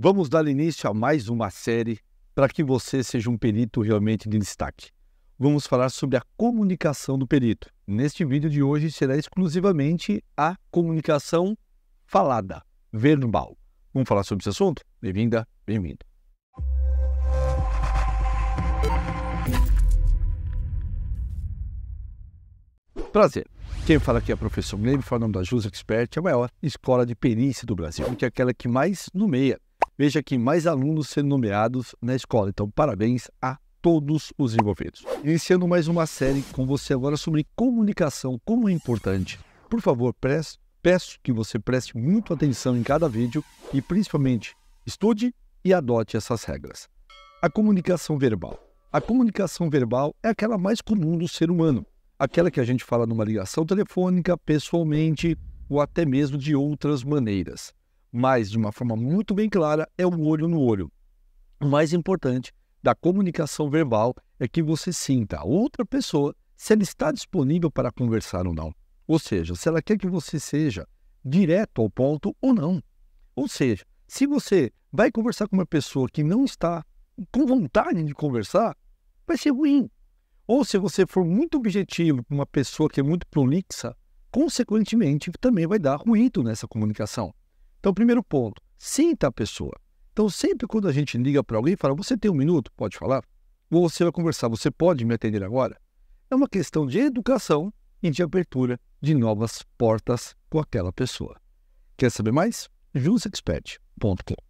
Vamos dar início a mais uma série para que você seja um perito realmente de destaque. Vamos falar sobre a comunicação do perito. Neste vídeo de hoje será exclusivamente a comunicação falada, verbal. Vamos falar sobre esse assunto? Bem-vinda, bem-vindo. Prazer. Quem fala aqui é o professor Guilherme, falando da Jus Expert, a maior escola de perícia do Brasil, que é aquela que mais nomeia Veja que mais alunos sendo nomeados na escola. Então, parabéns a todos os envolvidos. Iniciando mais uma série com você agora sobre comunicação, como é importante. Por favor, preste, peço que você preste muito atenção em cada vídeo e principalmente estude e adote essas regras. A comunicação verbal. A comunicação verbal é aquela mais comum do ser humano, aquela que a gente fala numa ligação telefônica, pessoalmente ou até mesmo de outras maneiras mas de uma forma muito bem clara, é o olho no olho. O mais importante da comunicação verbal é que você sinta a outra pessoa se ela está disponível para conversar ou não. Ou seja, se ela quer que você seja direto ao ponto ou não. Ou seja, se você vai conversar com uma pessoa que não está com vontade de conversar, vai ser ruim. Ou se você for muito objetivo com uma pessoa que é muito prolixa, consequentemente também vai dar ruído nessa comunicação. Então, primeiro ponto, sinta a pessoa. Então, sempre quando a gente liga para alguém e fala, você tem um minuto, pode falar? Ou você vai conversar, você pode me atender agora? É uma questão de educação e de abertura de novas portas com aquela pessoa. Quer saber mais? Jusexpert.com